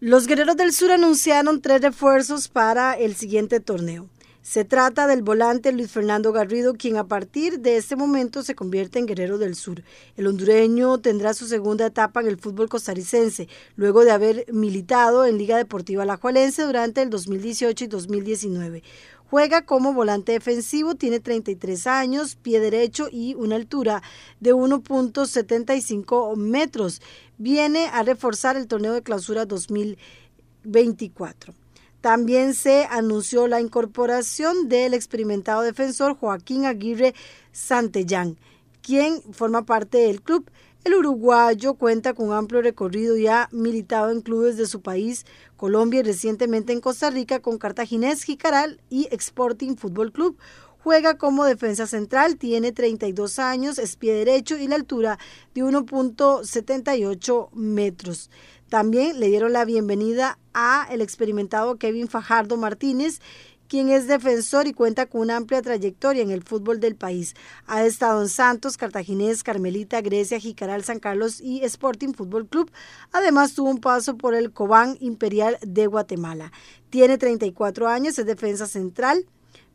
Los Guerreros del Sur anunciaron tres refuerzos para el siguiente torneo. Se trata del volante Luis Fernando Garrido, quien a partir de este momento se convierte en guerrero del sur. El hondureño tendrá su segunda etapa en el fútbol costarricense, luego de haber militado en Liga Deportiva Alajuelense durante el 2018 y 2019. Juega como volante defensivo, tiene 33 años, pie derecho y una altura de 1.75 metros. Viene a reforzar el torneo de clausura 2024. También se anunció la incorporación del experimentado defensor Joaquín Aguirre Santellán, quien forma parte del club. El uruguayo cuenta con amplio recorrido y ha militado en clubes de su país, Colombia y recientemente en Costa Rica con Cartaginés, Jicaral y Sporting Fútbol Club. Juega como defensa central, tiene 32 años, es pie derecho y la altura de 1.78 metros. También le dieron la bienvenida a el experimentado Kevin Fajardo Martínez, quien es defensor y cuenta con una amplia trayectoria en el fútbol del país. Ha estado en Santos, Cartaginés, Carmelita, Grecia, Jicaral, San Carlos y Sporting Fútbol Club. Además, tuvo un paso por el Cobán Imperial de Guatemala. Tiene 34 años, es defensa central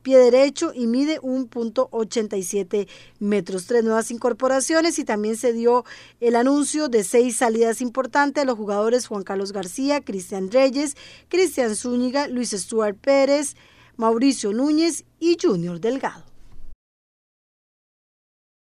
pie derecho y mide 1.87 metros. Tres nuevas incorporaciones y también se dio el anuncio de seis salidas importantes a los jugadores Juan Carlos García, Cristian Reyes, Cristian Zúñiga, Luis Stuart Pérez, Mauricio Núñez y Junior Delgado.